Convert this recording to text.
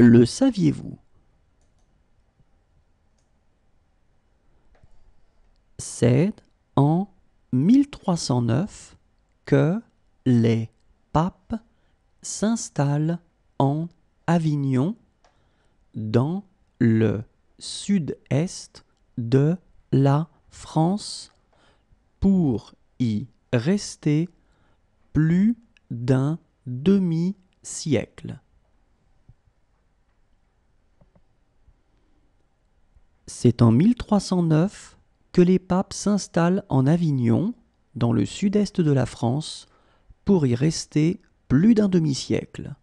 Le saviez-vous C'est en 1309 que les papes s'installent en Avignon, dans le sud-est de la France, pour y rester plus d'un demi-siècle. C'est en 1309 que les papes s'installent en Avignon, dans le sud-est de la France, pour y rester plus d'un demi-siècle.